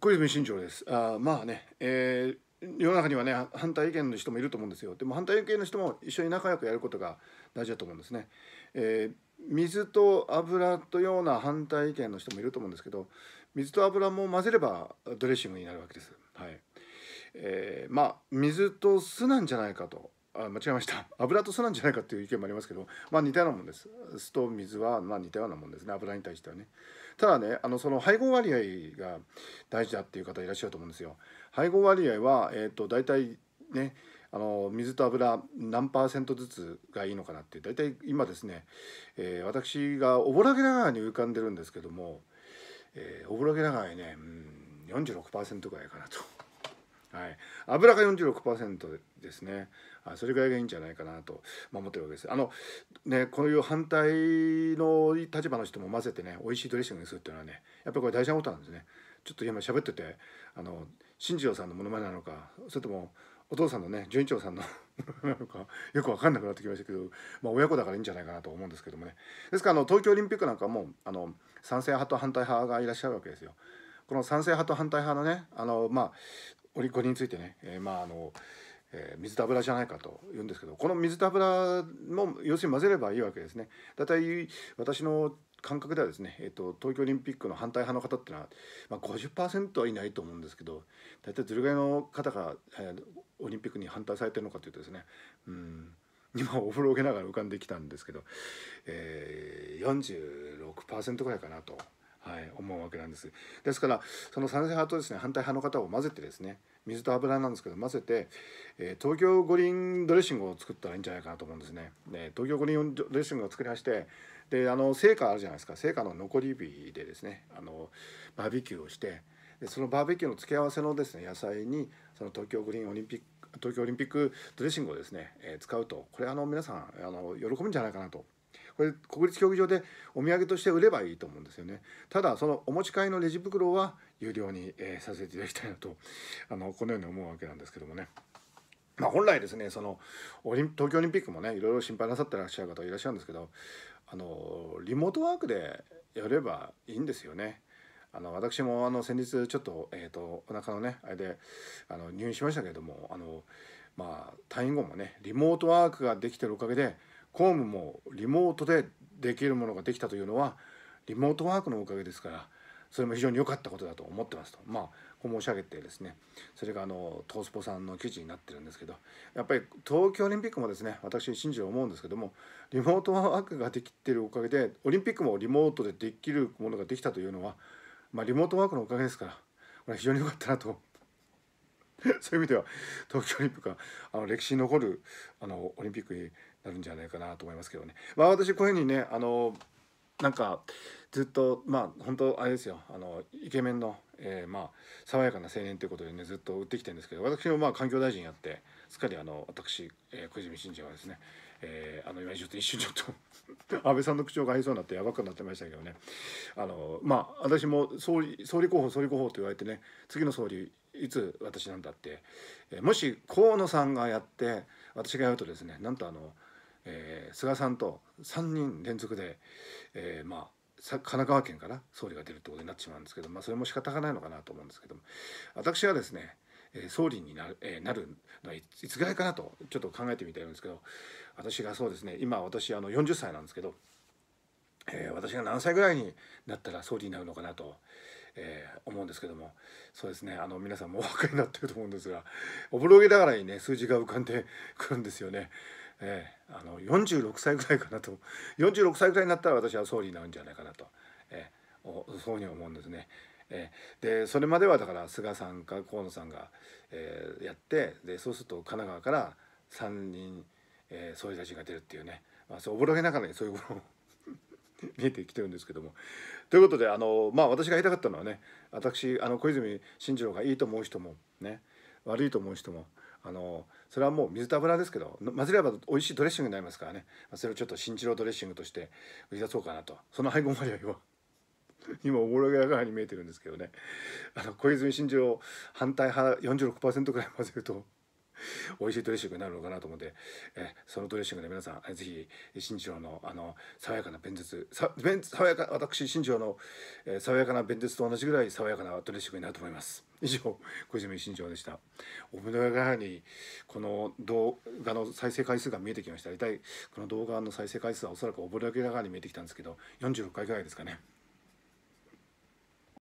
小泉進次郎ですあまあね、えー、世の中にはね反対意見の人もいると思うんですよでも反対意見の人も一緒に仲良くやることが大事だと思うんですね、えー、水と油とような反対意見の人もいると思うんですけど水と油も混ぜればドレッシングになるわけです、はいえー、まあ水と酢なんじゃないかとあ間違えました 油と酢なんじゃないかっていう意見もありますけどまあ似たようなもんです酢と水はまあ似たようなもんですね油に対してはねただねあのその配合割合が大事だっていう方いらっしゃると思うんですよ。配合割合は、えーと、大体ねあの水と油何パーセントずつがいいのかなって大体今ですね、えー、私がおぼらげながらに浮かんでるんですけども、えー、おぼらげながらね、うん、46%ぐらいかなと。はい、油が46%ですねあそれぐらいがいいんじゃないかなと、ま思ってるわけですあの、ね、こういう反対の立場の人も混ぜてね美味しいドレッシングにするっていうのはねやっぱりこれ大事なことなんですねちょっと今喋っててあの新次郎さんのものまねなのかそれともお父さんのね純一郎さんの なのかよく分かんなくなってきましたけど、まあ、親子だからいいんじゃないかなと思うんですけどもねですからあの東京オリンピックなんかもあの賛成派と反対派がいらっしゃるわけですよ。この賛成派と反対派のねあの、まあ、これについてね、えー、まああの、えー、水と油じゃないかと言うんですけどこの水と油も要するに混ぜればいいわけですね。だいたい私の感覚ではですね、えーと、東京オリンピックの反対派の方っていうのは、まあ50、はいないと思うんですけど大体どれぐらいの方が、えー、オリンピックに反対されてるのかというとですねうん今お風呂を受けながら浮かんできたんですけど、えー、46%ぐらいかなとはい、思うわけなんです。ですからその賛成派とですね反対派の方を混ぜてですね水と油なんですけど混ぜて、えー、東京五輪ドレッシングを作ったらいいんじゃないかなと思うんですね。で東京五輪ドレッシングを作りましてであの成果あるじゃないですか成果の残り火でですねあのバーベキューをしてでそのバーベキューの付け合わせのですね野菜にその東京五輪オリンピック東京オリンピックドレッシングをですね、えー、使うとこれあの皆さんあの喜ぶんじゃないかなとこれ国立競技場でお土産として売ればいいと思うんですよねただそのお持ち帰りのレジ袋は有料に、えー、させていただきたいなとあのこのように思うわけなんですけどもね。まあ、本来ですねそのオリン東京オリンピックもねいろいろ心配なさってらっしゃる方いらっしゃるんですけどあのリモートワークでやればいいんですよね。あの私もあの先日ちょっと,、えーとお腹のねあれであの入院しましたけれどもあの、まあ、退院後もねリモートワークができてるおかげで公務もリモートでできるものができたというのはリモートワークのおかげですからそれも非常に良かったことだと思ってますとまあこう申し上げてですねそれがあのトースポさんの記事になってるんですけどやっぱり東京オリンピックもですね私信じる思うんですけどもリモートワークができてるおかげでオリンピックもリモートでできるものができたというのは、まあ、リモートワークのおかげですからこれ非常に良かったなと そういう意味では東京オリンピックはあの歴史に残るあのオリンピックになるんじゃないかなと思いますけどね。まあ、私こういうふうにねあのなんかずっとまあ本当あれですよあのイケメンの、えー、まあ爽やかな青年ということでねずっと売ってきてるんですけど私もまあ環境大臣やってすっかりあの私、えー、小泉進次はですね、えー、あの今ちょっと一瞬ちょっと 安倍さんの口調が合いそうになってやばくなってましたけどねあのまあ私も総理総理候補総理候補と言われてね次の総理いつ私なんだって、えー、もし河野さんがやって私がやるとですねなんとあのえー、菅さんと3人連続で、えー、まあ神奈川県から総理が出るってことになってしまうんですけど、まあ、それも仕方がないのかなと思うんですけども私はですね総理になる,、えー、なるのはいつぐらいかなとちょっと考えてみたいんですけど私がそうですね今私あの40歳なんですけど、えー、私が何歳ぐらいになったら総理になるのかなと、えー、思うんですけどもそうですねあの皆さんもお分かりになってると思うんですがおぼろげながらにね数字が浮かんでくるんですよね。えー、あの46歳ぐらいかなと46 歳ぐらいになったら私は総理になるんじゃないかなと、えー、そうに思うんですね。えー、でそれまではだから菅さんか河野さんが、えー、やってでそうすると神奈川から3人、えー、総理大臣が出るっていうね、まあ、そうおぼろげながらにそういうもの 見えてきてるんですけども。ということであの、まあ、私が言いたかったのはね私あの小泉進次郎がいいと思う人もね悪いと思う人もあのそれはもう水と油ですけど混ぜれば美味しいドレッシングになりますからねそれをちょっと新次郎ドレッシングとして売り出そうかなとその配合までを今おぼろげやがらに見えてるんですけどねあの小泉進次郎反対派46%くらい混ぜると美味しいドレッシングになるのかなと思ってえそのドレッシングで皆さんぜひ新次郎のあの爽やかな弁舌さ爽やか私新次郎の、え爽やかな弁舌と同じぐらい爽やかなドレッシングになると思います。以上小泉進長でしたおめでやにこの動画の再生回数が見えてきました大体この動画の再生回数はおそらくおぼろげなに見えてきたんですけど46回ぐらいですかね